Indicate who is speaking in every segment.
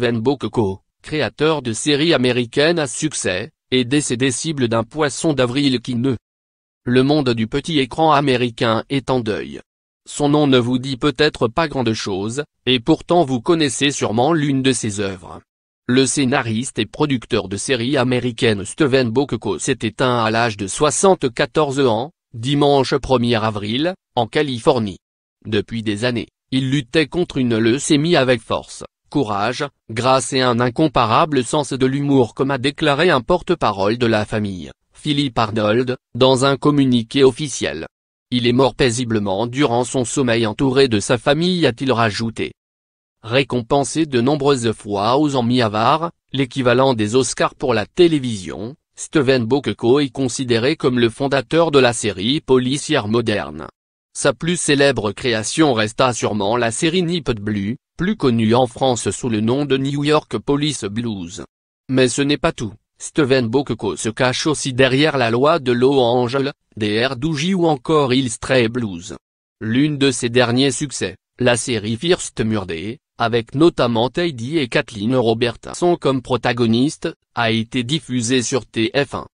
Speaker 1: Steven Bokoko, créateur de séries américaines à succès, est décédé cible d'un poisson d'avril qui ne. Le monde du petit écran américain est en deuil. Son nom ne vous dit peut-être pas grande chose, et pourtant vous connaissez sûrement l'une de ses œuvres. Le scénariste et producteur de séries américaines Steven Bokeko s'est éteint à l'âge de 74 ans, dimanche 1er avril, en Californie. Depuis des années, il luttait contre une leucémie avec force courage, grâce et un incomparable sens de l'humour comme a déclaré un porte-parole de la famille, Philippe Arnold, dans un communiqué officiel. Il est mort paisiblement durant son sommeil entouré de sa famille a-t-il rajouté. Récompensé de nombreuses fois aux Emmy avares, l'équivalent des Oscars pour la télévision, Steven Bokeko est considéré comme le fondateur de la série policière moderne. Sa plus célèbre création resta sûrement la série NYPD Blue, plus connue en France sous le nom de New York Police Blues. Mais ce n'est pas tout, Steven Bokeko se cache aussi derrière la loi de Los Angeles, des Douji ou encore Ilstray Blues. L'une de ses derniers succès, la série First Murder, avec notamment Heidi et Kathleen Roberta sont comme protagonistes, a été diffusée sur TF1.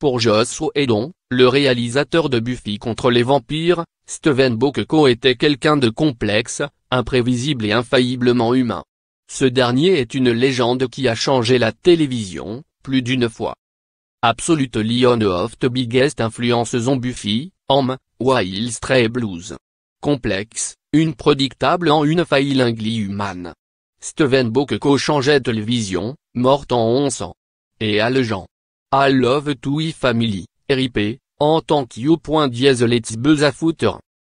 Speaker 1: Pour Joss Whedon, le réalisateur de Buffy contre les vampires, Steven Bokeko était quelqu'un de complexe, imprévisible et infailliblement humain. Ce dernier est une légende qui a changé la télévision, plus d'une fois. Absolute Lion of the Biggest influence on Buffy, homme, Wild Stray Blues. Complexe, une predictable en une faillingly humaine. Steven Bokeko changeait télévision, morte en 11 ans. Et à le Jean. I love to e family, RIP, en tant qu'you. Let's buzz a footer.